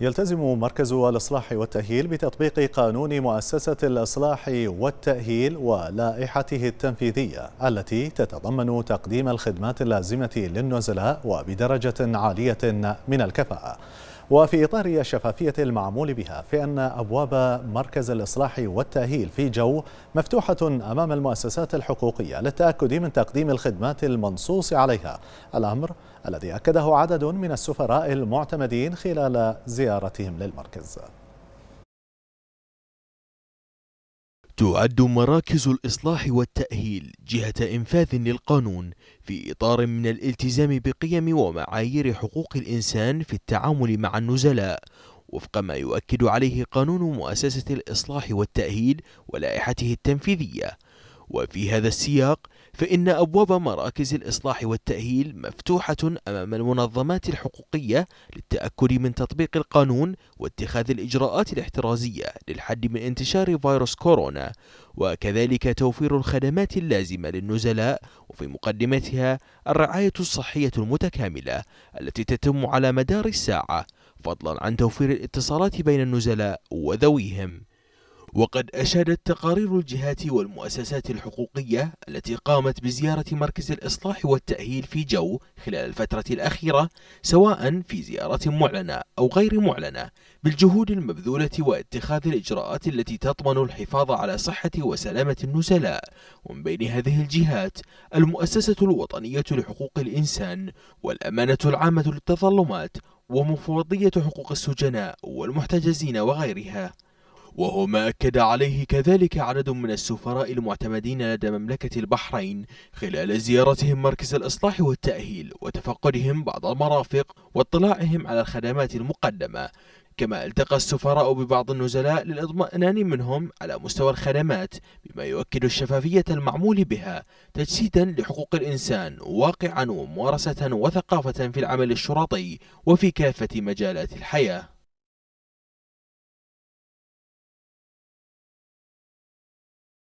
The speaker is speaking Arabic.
يلتزم مركز الإصلاح والتأهيل بتطبيق قانون مؤسسة الإصلاح والتأهيل ولائحته التنفيذية التي تتضمن تقديم الخدمات اللازمة للنزلاء وبدرجة عالية من الكفاءة وفي إطار الشفافية المعمول بها فإن أبواب مركز الإصلاح والتأهيل في جو مفتوحة أمام المؤسسات الحقوقية للتأكد من تقديم الخدمات المنصوص عليها الأمر الذي أكده عدد من السفراء المعتمدين خلال زيارتهم للمركز تعد مراكز الإصلاح والتأهيل جهة إنفاذ للقانون في إطار من الالتزام بقيم ومعايير حقوق الإنسان في التعامل مع النزلاء وفق ما يؤكد عليه قانون مؤسسة الإصلاح والتأهيل ولائحته التنفيذية وفي هذا السياق فإن أبواب مراكز الإصلاح والتأهيل مفتوحة أمام المنظمات الحقوقية للتأكد من تطبيق القانون واتخاذ الإجراءات الاحترازية للحد من انتشار فيروس كورونا وكذلك توفير الخدمات اللازمة للنزلاء وفي مقدمتها الرعاية الصحية المتكاملة التي تتم على مدار الساعة فضلا عن توفير الاتصالات بين النزلاء وذويهم وقد أشادت تقارير الجهات والمؤسسات الحقوقية التي قامت بزيارة مركز الإصلاح والتأهيل في جو خلال الفترة الأخيرة سواء في زيارة معلنة أو غير معلنة بالجهود المبذولة واتخاذ الإجراءات التي تضمن الحفاظ على صحة وسلامة النزلاء ومن بين هذه الجهات المؤسسة الوطنية لحقوق الإنسان والأمانة العامة للتظلمات ومفوضية حقوق السجناء والمحتجزين وغيرها وهو ما أكد عليه كذلك عدد من السفراء المعتمدين لدى مملكة البحرين خلال زيارتهم مركز الإصلاح والتأهيل وتفقدهم بعض المرافق واطلاعهم على الخدمات المقدمة كما التقى السفراء ببعض النزلاء للإطمئنان منهم على مستوى الخدمات بما يؤكد الشفافية المعمول بها تجسيدا لحقوق الإنسان واقعا وممارسة وثقافة في العمل الشرطي وفي كافة مجالات الحياة